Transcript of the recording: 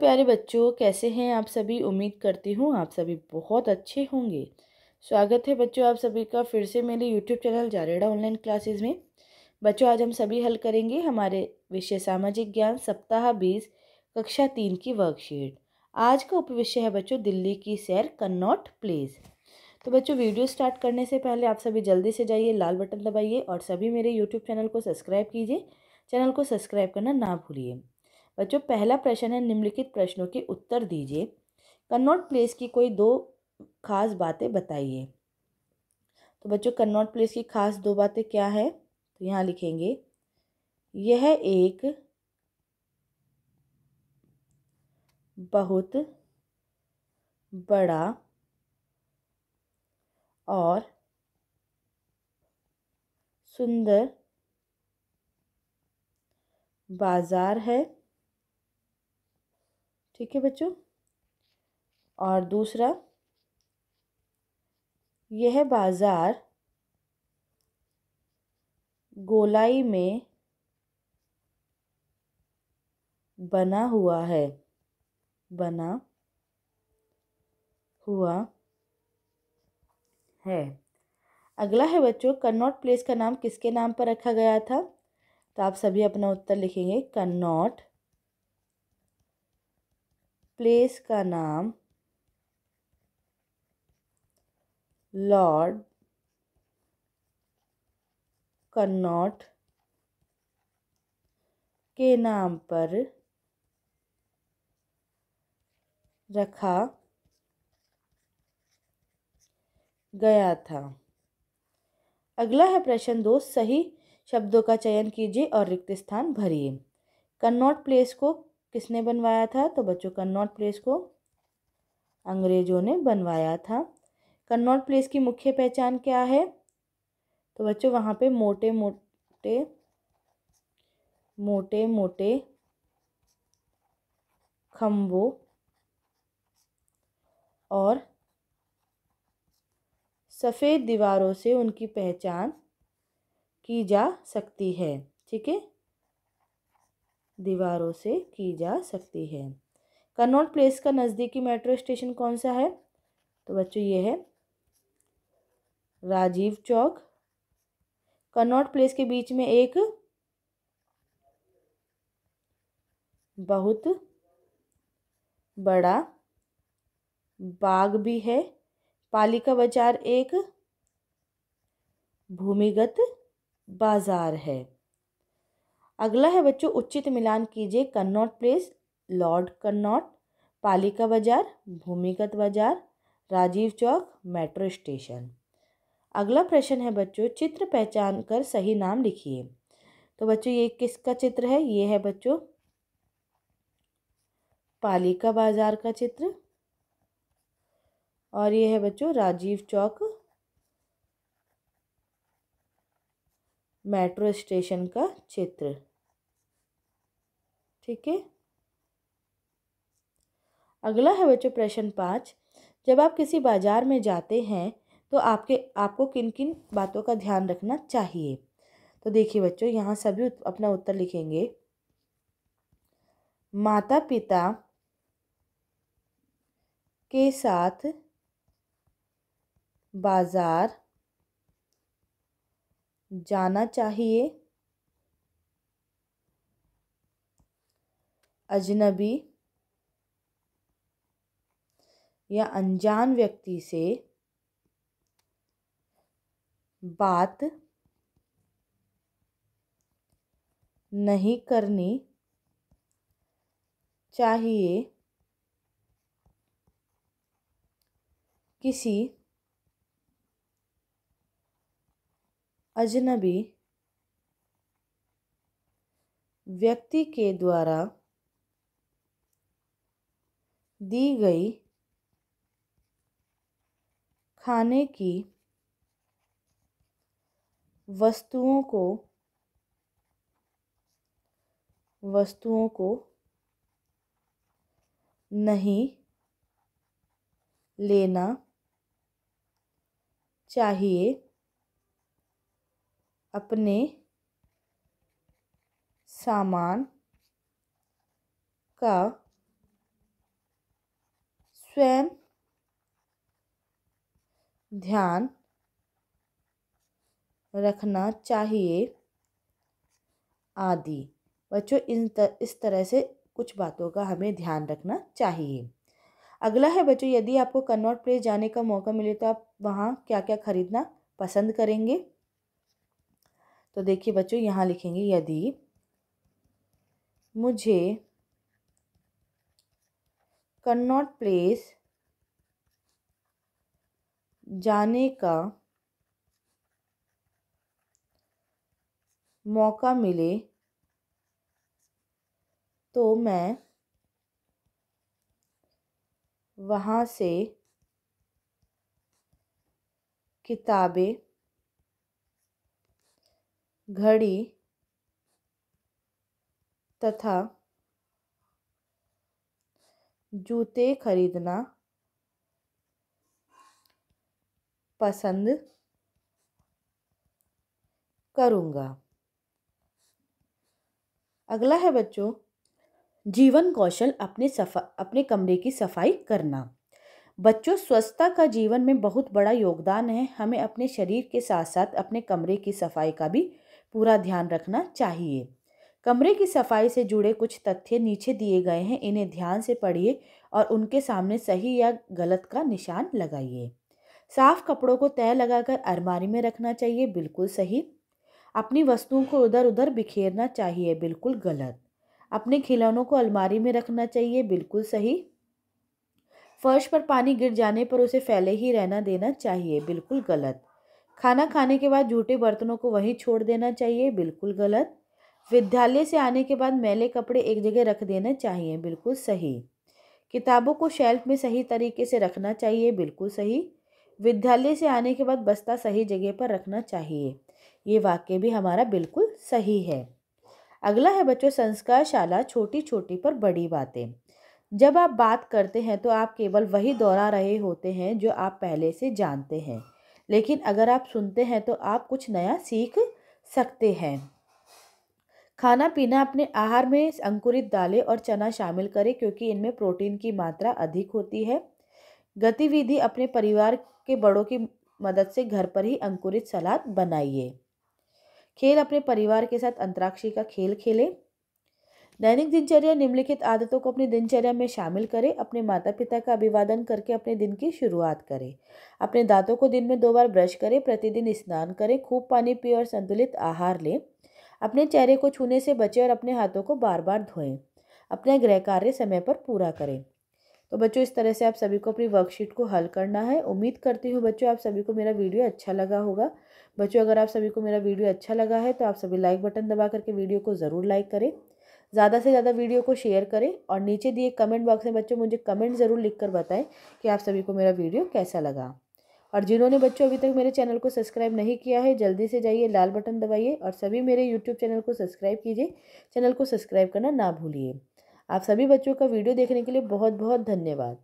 प्यारे बच्चों कैसे हैं आप सभी उम्मीद करती हूँ आप सभी बहुत अच्छे होंगे स्वागत है बच्चों आप सभी का फिर से मेरे यूट्यूब चैनल जारेडा ऑनलाइन क्लासेस में बच्चों आज हम सभी हल करेंगे हमारे विषय सामाजिक ज्ञान सप्ताह बीस कक्षा तीन की वर्कशीट आज का उपविषय है बच्चों दिल्ली की सैर कन्नॉट प्लेस तो बच्चों वीडियो स्टार्ट करने से पहले आप सभी जल्दी से जाइए लाल बटन दबाइए और सभी मेरे यूट्यूब चैनल को सब्सक्राइब कीजिए चैनल को सब्सक्राइब करना ना भूलिए बच्चों पहला प्रश्न है निम्नलिखित प्रश्नों के उत्तर दीजिए कन्नौट प्लेस की कोई दो खास बातें बताइए तो बच्चों कन्नौट प्लेस की खास दो बातें क्या है तो यहाँ लिखेंगे यह एक बहुत बड़ा और सुंदर बाज़ार है ठीक है बच्चों और दूसरा यह बाज़ार गोलाई में बना हुआ है बना हुआ है अगला है बच्चों कन्नौट प्लेस का नाम किसके नाम पर रखा गया था तो आप सभी अपना उत्तर लिखेंगे कन्नौट प्लेस का नाम लॉर्ड कन्नौट के नाम पर रखा गया था अगला है प्रश्न दो सही शब्दों का चयन कीजिए और रिक्त स्थान भरिए कन्नौट प्लेस को किसने बनवाया था तो बच्चों कन्नौट प्लेस को अंग्रेज़ों ने बनवाया था कन्नौट प्लेस की मुख्य पहचान क्या है तो बच्चों वहाँ पे मोटे मोटे मोटे मोटे खम्बों और सफ़ेद दीवारों से उनकी पहचान की जा सकती है ठीक है दीवारों से की जा सकती है कन्नौट प्लेस का नज़दीकी मेट्रो स्टेशन कौन सा है तो बच्चों ये है राजीव चौक कन्नौट प्लेस के बीच में एक बहुत बड़ा बाग भी है पालिका बाजार एक भूमिगत बाजार है अगला है बच्चों उचित मिलान कीजिए कन्नौट प्लेस लॉर्ड कन्नौट पालिका बाजार भूमिगत बाजार राजीव चौक मेट्रो स्टेशन अगला प्रश्न है बच्चों चित्र पहचान कर सही नाम लिखिए तो बच्चों ये किसका चित्र है ये है बच्चों पालिका बाजार का चित्र और ये है बच्चों राजीव चौक मेट्रो स्टेशन का चित्र ठीक है अगला है बच्चों प्रश्न पाँच जब आप किसी बाज़ार में जाते हैं तो आपके आपको किन किन बातों का ध्यान रखना चाहिए तो देखिए बच्चों यहाँ सभी अपना उत्तर लिखेंगे माता पिता के साथ बाज़ार जाना चाहिए अजनबी या अनजान व्यक्ति से बात नहीं करनी चाहिए किसी अजनबी व्यक्ति के द्वारा दी गई खाने की वस्तुओं को वस्तुओं को नहीं लेना चाहिए अपने सामान का स्वयं ध्यान रखना चाहिए आदि बच्चों इन तर, इस तरह से कुछ बातों का हमें ध्यान रखना चाहिए अगला है बच्चों यदि आपको कन्नौट प्लेस जाने का मौका मिले तो आप वहाँ क्या क्या खरीदना पसंद करेंगे तो देखिए बच्चों यहाँ लिखेंगे यदि मुझे कन्नॉट प्लेस जाने का मौका मिले तो मैं वहाँ से किताबें घड़ी तथा जूते खरीदना पसंद करूंगा अगला है बच्चों जीवन कौशल अपने सफा अपने कमरे की सफाई करना बच्चों स्वच्छता का जीवन में बहुत बड़ा योगदान है हमें अपने शरीर के साथ साथ अपने कमरे की सफाई का भी पूरा ध्यान रखना चाहिए कमरे की सफाई से जुड़े कुछ तथ्य नीचे दिए गए हैं इन्हें ध्यान से पढ़िए और उनके सामने सही या गलत का निशान लगाइए साफ कपड़ों को तय लगाकर अलमारी में रखना चाहिए बिल्कुल सही अपनी वस्तुओं को उधर उधर बिखेरना चाहिए बिल्कुल गलत अपने खिलौनों को अलमारी में रखना चाहिए बिल्कुल सही फर्श पर पानी गिर जाने पर उसे फैले ही रहना देना चाहिए बिल्कुल गलत खाना खाने के बाद झूठे बर्तनों को वहीं छोड़ देना चाहिए बिल्कुल गलत विद्यालय से आने के बाद मैले कपड़े एक जगह रख देना चाहिए बिल्कुल सही किताबों को शेल्फ में सही तरीके से रखना चाहिए बिल्कुल सही विद्यालय से आने के बाद बस्ता सही जगह पर रखना चाहिए ये वाक्य भी हमारा बिल्कुल सही है अगला है बच्चों संस्कार शाला छोटी छोटी पर बड़ी बातें जब आप बात करते हैं तो आप केवल वही दोहरा रहे होते हैं जो आप पहले से जानते हैं लेकिन अगर आप सुनते हैं तो आप कुछ नया सीख सकते हैं खाना पीना अपने आहार में अंकुरित दालें और चना शामिल करें क्योंकि इनमें प्रोटीन की मात्रा अधिक होती है गतिविधि अपने परिवार के बड़ों की मदद से घर पर ही अंकुरित सलाद बनाइए खेल अपने परिवार के साथ अंतराक्षी का खेल खेलें दैनिक दिनचर्या निम्नलिखित आदतों को अपनी दिनचर्या में शामिल करें अपने माता पिता का अभिवादन करके अपने दिन की शुरुआत करें अपने दांतों को दिन में दो बार ब्रश करें प्रतिदिन स्नान करें खूब पानी पिए और संतुलित आहार लें अपने चेहरे को छूने से बचें और अपने हाथों को बार बार धोएं अपने गृह कार्य समय पर पूरा करें तो बच्चों इस तरह से आप सभी को अपनी वर्कशीट को हल करना है उम्मीद करती हूँ बच्चों आप सभी को मेरा वीडियो अच्छा लगा होगा बच्चों अगर आप सभी को मेरा वीडियो अच्छा लगा है तो आप सभी लाइक बटन दबा करके वीडियो को ज़रूर लाइक करें ज़्यादा से ज़्यादा वीडियो को शेयर करें और नीचे दिए कमेंट बॉक्स में बच्चों मुझे कमेंट ज़रूर लिख कर बताएं कि आप सभी को मेरा वीडियो कैसा लगा और जिन्होंने बच्चों अभी तक मेरे चैनल को सब्सक्राइब नहीं किया है जल्दी से जाइए लाल बटन दबाइए और सभी मेरे यूट्यूब चैनल को सब्सक्राइब कीजिए चैनल को सब्सक्राइब करना ना भूलिए आप सभी बच्चों का वीडियो देखने के लिए बहुत बहुत धन्यवाद